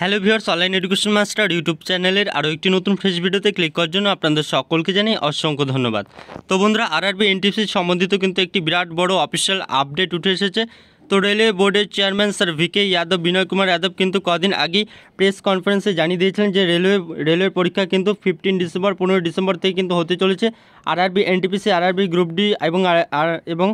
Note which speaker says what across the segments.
Speaker 1: hello viewers online education master YouTube চ্যানেলের আরও একটি নতুন ফ্রেশ ভিডিওতে ক্লিক করার জন্য আপনাদের সকলকে জানি অসংখ্য ধন্যবাদ তো বন্ধুরা আরআরবি এনটিসি সম্বন্ধিত কিন্তু একটি বিরাট বড় অফিসিয়াল আপডেট উঠে এসেছে তো রেলওয়ে বোর্ডের chairman sir V K Yadav Vinay Kumar Yadav কিন্তু কদিন আগেই প্রেস কনফারেন্সে জানিয়ে দিয়েছিলেন যে রেলওয়ে রেলওয়ের পরীক্ষা কিন্তু ফিফটিন ডিসেম্বর পনেরোই ডিসেম্বর থেকে কিন্তু হতে চলেছে আরআরবি এনটিপিসি আর আরবি গ্রুপ ডি এবং আর এবং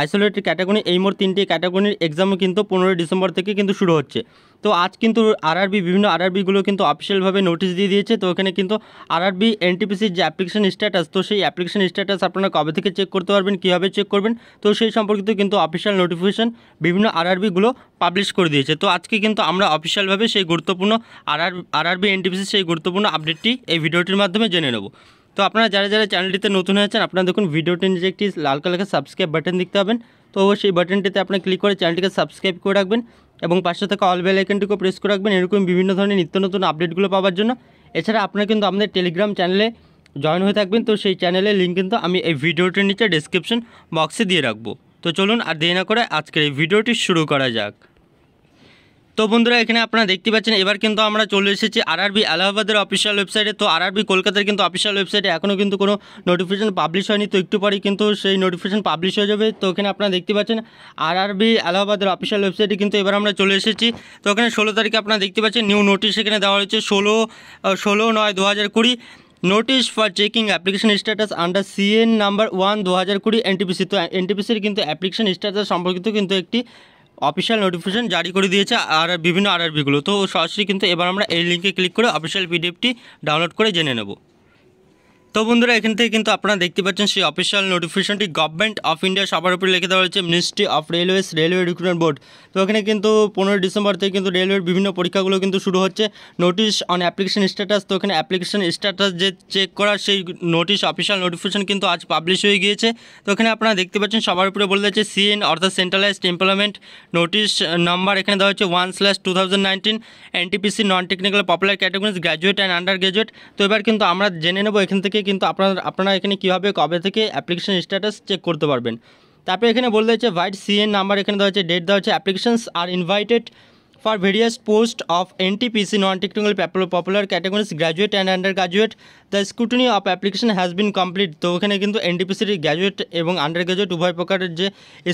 Speaker 1: আইসোলেটেড ক্যাটাগরি এই মোট তিনটি ক্যাটাগরির এক্সামও কিন্তু পনেরোই ডিসেম্বর থেকে কিন্তু শুরু হচ্ছে তো আজ কিন্তু আরআরবি বিভিন্ন আরআরবিগুলো কিন্তু অফিসিয়ালভাবে নোটিশ দিয়ে দিয়েছে তো ওখানে কিন্তু আরআরবি এনটিপিসির যে অ্যাপ্লিকেশন স্ট্যাটাস তো সেই অ্যাপ্লিকেশন স্ট্যাটাস আপনারা কবে থেকে চেক করতে পারবেন কীভাবে চেক করবেন তো সেই সম্পর্কিত কিন্তু অফিসিয়াল নোটিফিকেশান বিভিন্ন আরআরবিগুলো পাবলিশ করে দিয়েছে তো আজকে কিন্তু আমরা অফিসিয়ালভাবে সেই গুরুত্বপূর্ণ আরআর আরআরবি এনটিপিসির সেই গুরুত্বপূর্ণ আপডেটটি এই ভিডিওটির মাধ্যমে জেনে নেব তো আপনারা যারা যারা চ্যানেলটিতে নতুন হয়েছেন আপনারা দেখুন ভিডিওটি নিজে একটি লাল কালারের সাবস্ক্রাইব বাটন দেখতে পাবেন তো অবশ্যই বাটনটিতে আপনি ক্লিক করে চ্যানেলটিকে সাবস্ক্রাইব করে রাখবেন এবং পাশে থাকা অল বেল আইকনটিকে প্রেস করে রাখবেন এরকম বিভিন্ন ধরনের নিত্য নতুন আপডেটগুলো পাওয়ার জন্য এছাড়া আপনারা কিন্তু আমাদের টেলিগ্রাম চ্যানেলে জয়েন হয়ে থাকবেন তো সেই চ্যানেলের লিঙ্ক কিন্তু আমি এই ভিডিওটির নিচে ডিসক্রিপশন বক্সে দিয়ে রাখবো তো চলুন আর দেরি না করে আজকের এই ভিডিওটি শুরু করা যাক তো বন্ধুরা এখানে আপনারা দেখতে পাচ্ছেন এবার কিন্তু আমরা চলে এসেছি আরআরবি আলাহাবাদের অফিসিয়াল ওয়েবসাইটে তো আরআরবি কলকাতার কিন্তু অফিসিয়াল ওয়েবসাইটে এখনও কিন্তু কোনো নোটিফিকেশন পাবলিশ হয়নি তো একটু পরেই কিন্তু সেই নোটিফিকেশান পাবলিশ হয়ে যাবে তো এখানে আপনারা দেখতে পাচ্ছেন আরআরবি আলাহাবাদের অফিসিয়াল ওয়েবসাইটে কিন্তু এবার আমরা চলে এসেছি তো ওখানে ষোলো তারিখে আপনারা দেখতে পাচ্ছেন নিউ নোটিশ এখানে দেওয়া হয়েছে ষোলো ষোলো নয় দু হাজার কুড়ি notice for checking application status under CN number one দু হাজার কুড়ি এনটিপিসি তো এনটিপিসির কিন্তু অ্যাপ্লিকেশন স্ট্যাটাস সম্পর্কিত কিন্তু একটি অফিসিয়াল নোটিফিকেশান জারি করে দিয়েছে আর বিভিন্ন আরআরবিগুলো তো সরাসরি কিন্তু এবার আমরা এই লিঙ্কে ক্লিক করে অফিসিয়াল পিডিএফটি ডাউনলোড করে জেনে নেবো তো বন্ধুরা এখান থেকে কিন্তু আপনারা দেখতে পাচ্ছেন সেই অফিসিয়াল নোটিফিকেশনটি গভর্নমেন্ট অফ ইন্ডিয়া সবার উপরে লিখে দেওয়া হয়েছে ministry of railways railway recruitment board তো এখানে কিন্তু পনেরোই ডিসেম্বর থেকে কিন্তু রেলওয়ের বিভিন্ন পরীক্ষাগুলো কিন্তু শুরু হচ্ছে নোটিশ অন অ্যাপ্লিকেশন স্ট্যাটাস তো এখানে অ্যাপ্লিকেশন স্ট্যাটাস যে চেক করার সেই নোটিশ অফিসিয়াল নোটিফিকেশন কিন্তু আজ পাবলিশ হয়ে গিয়েছে তো এখানে আপনারা দেখতে পাচ্ছেন সবার উপরে বলে দিয়েছে সিএন অর্থাৎ সেন্ট্রালাইজড এমপ্লয়মেন্ট নোটিশ নাম্বার এখানে দেওয়া হচ্ছে one slash two thousand nineteen NTPC non technical popular categories graduate and under graduate তো এবার কিন্তু আমরা জেনে নেবো এখান থেকে থেকে কিন্তু আপনার আপনারা এখানে কীভাবে কবে থেকে অ্যাপ্লিকেশন স্ট্যাটাস চেক করতে পারবেন তারপরে এখানে বলতে হচ্ছে ভাইট সিএন নাম্বার এখানে দেওয়া হচ্ছে ডেট দেওয়া হচ্ছে applications are invited for various posts of NTPC non-technical popular categories graduate and undergraduate the scrutiny of application has been complete তো ওখানে কিন্তু এনটিপিসির গ্র্যাজুয়েট এবং আন্ডার গ্র্যাজুয়েট উভয় প্রকারের যে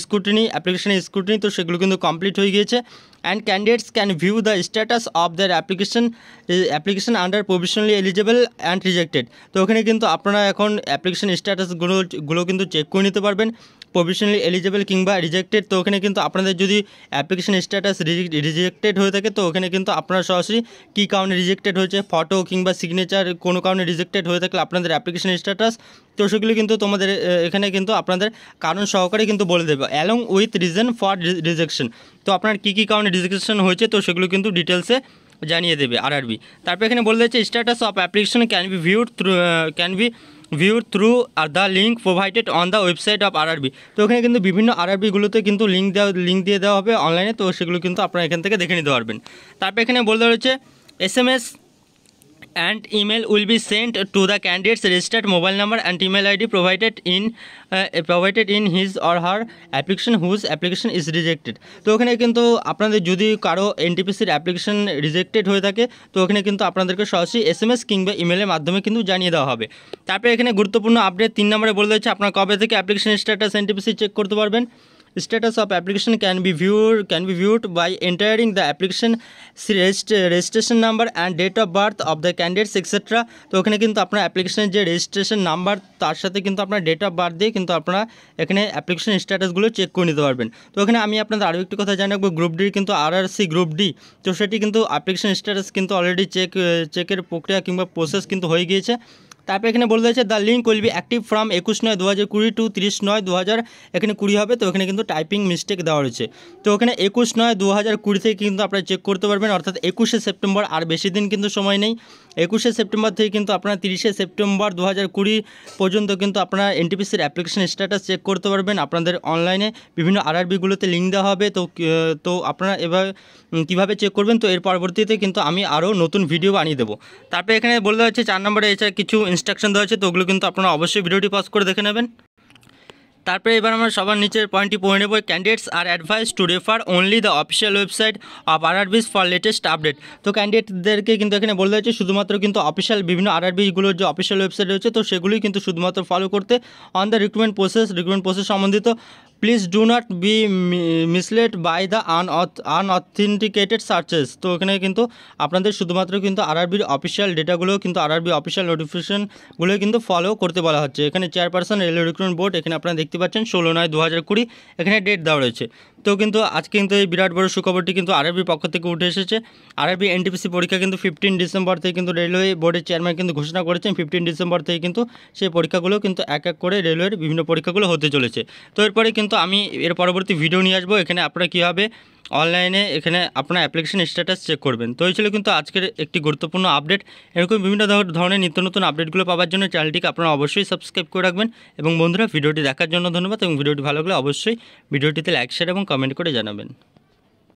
Speaker 1: স্ক্রুটিনি অ্যাপ্লিকেশনের স্ক্রুটিনি তো সেগুলো কিন্তু কমপ্লিট হয়ে গিয়েছে and candidates can view the status of their application application under provisionally eligible and rejected তো ওখানে কিন্তু আপনারা এখন অ্যাপ্লিকেশন স্ট্যাটাসগুলো গুলো কিন্তু চেক করে নিতে পারবেন প্রভিশনালি এলিজেবল কিংবা রিজেক্টেড তো ওখানে কিন্তু আপনাদের যদি অ্যাপ্লিকেশন স্ট্যাটাস রিজেক্টেড হয়ে থাকে তো ওখানে কিন্তু আপনারা সরাসরি কী কারণে রিজেক্টেড হয়েছে ফটো কিংবা সিগনেচার কোনো কারণে রিজেক্টেড হয়ে থাকলে আপনাদের অ্যাপ্লিকেশন স্ট্যাটাস তো সেগুলি কিন্তু তোমাদের এখানে কিন্তু আপনাদের কারণ সহকারে কিন্তু বলে দেবে along with reason for rejection তো আপনার কী কী কারণে রিজেকশন হয়েছে তো সেগুলো কিন্তু ডিটেলসে জানিয়ে দেবে আরআরবি তারপর এখানে বলে দিচ্ছে status of application can be viewed through can be view through আর the link provided on the website of RRB তো ওখানে কিন্তু বিভিন্ন আরআরবিগুলোতে কিন্তু লিঙ্ক দেওয়া লিঙ্ক দিয়ে দেওয়া হবে অনলাইনে তো সেগুলো কিন্তু আপনারা এখান থেকে দেখে নিতে পারবেন তারপর এখানে বলতে রয়েছে S M S and email will be sent to the candidate's registered mobile number and email id provided in uh, provided in his or her application whose application is rejected তো ওখানে কিন্তু আপনাদের যদি কারো এনটিপিসির অ্যাপ্লিকেশন রিজেক্টেড হয়ে থাকে তো ওখানে কিন্তু আপনাদেরকে সরাসরি এস এম এস কিংবা ইমেলের মাধ্যমে কিন্তু জানিয়ে দেওয়া হবে তারপরে এখানে গুরুত্বপূর্ণ আপডেট তিন নম্বরে বলে দিচ্ছে আপনার কবে থেকে অ্যাপ্লিকেশন স্ট্যাটাস এনটিপিসি চেক করতে পারবেন status of application can be viewed can be viewed by entering the application registration number and date of birth of the candidates etc তো ওখানে কিন্তু আপনার অ্যাপ্লিকেশনের যে রেজিস্ট্রেশন নাম্বার তার সাথে কিন্তু আপনার ডেট অফ বার্থ দিয়ে কিন্তু আপনারা এখানে অ্যাপ্লিকেশন স্ট্যাটাসগুলো চেক করে নিতে পারবেন তো এখানে আমি আপনাদের আরও একটি কথা জানি রাখবো গ্রুপ ডির কিন্তু R R C group D তো সেটি কিন্তু অ্যাপ্লিকেশন স্ট্যাটাস কিন্তু অলরেডি চেক চেকের প্রক্রিয়া কিংবা প্রসেস কিন্তু হয়ে গিয়েছে তারপর এখানে বলে দিয়েছে the link will be active from একুশ নয় দু হাজার কুড়ি টু তিরিশ নয় দু হাজার এখানে কুড়ি হবে তো এখানে কিন্তু টাইপিং মিস্টেক দেওয়া রয়েছে তো ওখানে একুশ নয় দু হাজার কুড়ি থেকে কিন্তু আপনারা চেক করতে পারবেন অর্থাৎ একুশে সেপ্টেম্বর আর বেশি দিন কিন্তু সময় নেই একুশে সেপ্টেম্বর থেকে কিন্তু আপনারা তিরিশে সেপ্টেম্বর দু হাজার কুড়ি পর্যন্ত কিন্তু আপনারা এনটিপিসির অ্যাপ্লিকেশন স্ট্যাটাস চেক করতে পারবেন আপনাদের অনলাইনে বিভিন্ন আরআরবিগুলোতে লিঙ্ক দেওয়া হবে তো তো আপনারা এবার কীভাবে চেক করবেন তো এর পরবর্তীতে কিন্তু আমি আরও নতুন ভিডিও বানিয়ে দেবো তারপরে এখানে বলে দেওয়া হচ্ছে চার নম্বরে এছাড়া কিছু ইনস্ট্রাকশন দেওয়া আছে তো ওগুলো কিন্তু আপনারা অবশ্যই ভিডিওটি পাস করে দেখে নেবেন তারপরে এবার আমরা সবার নিচের পয়েন্টটি পড়ে নেব ক্যান্ডিডেটস আর advise to refer only the official website of RRBs for latest update তো ক্যান্ডিডেটদেরকে কিন্তু এখানে বলতে হচ্ছে শুধুমাত্র কিন্তু অফিসিয়াল বিভিন্ন আরআরবিগুলোর যে অফিসিয়াল ওয়েবসাইট রয়েছে তো সেগুলোই কিন্তু শুধুমাত্র ফলো করতে on the recruitment process recruitment process সম্বন্ধিত please do not be misled by the unauthenticated searches তো ওখানে কিন্তু আপনাদের শুধুমাত্র কিন্তু আরআরবির অফিসিয়াল ডেটাগুলো কিন্তু আরআরবি অফিসিয়াল নোটিফিকেশনগুলো কিন্তু ফলো করতে বলা হচ্ছে এখানে চেয়ারপারসন রেলওয়ে রিক্রুটমেন্ট বোর্ড এখানে আপনারা দেখতে পাচ্ছেন ষোলো নয় দু হাজার কুড়ি এখানে ডেট দেওয়া রয়েছে তো কিন্তু আজকে কিন্তু এই বিরাট বড় সুখবরটি কিন্তু আরবি পক্ষ থেকে উঠে এসেছে আরবি এনটিপিসি পরীক্ষা কিন্তু ফিফটিন ডিসেম্বর থেকে কিন্তু রেলওয়ে বোর্ডের চেয়ারম্যান কিন্তু ঘোষণা করেছেন ফিফটিন ডিসেম্বর থেকে কিন্তু সেই পরীক্ষাগুলো কিন্তু এক এক করে রেলওয়ের বিভিন্ন পরীক্ষাগুলো হতে চলেছে তো এরপরে কিন্তু আমি এর পরবর্তী ভিডিও নিয়ে আসবো এখানে আপনারা কীভাবে অনলাইনে এখানে আপনার অ্যাপ্লিকেশন স্ট্যাটাস চেক করবেন তো এই ছিল কিন্তু আজকের একটি গুরুত্বপূর্ণ আপডেট এরকম বিভিন্ন ধরনের নিত্য নতুন আপডেটগুলো পাওয়ার জন্য চ্যানেলটিকে আপনারা অবশ্যই সাবস্ক্রাইব করে রাখবেন এবং বন্ধুরা ভিডিওটি দেখার জন্য ধন্যবাদ এবং ভিডিওটি ভালো লাগলে অবশ্যই ভিডিওটিতে লাইক শেয়ার এবং কমেন্ট করে জানাবেন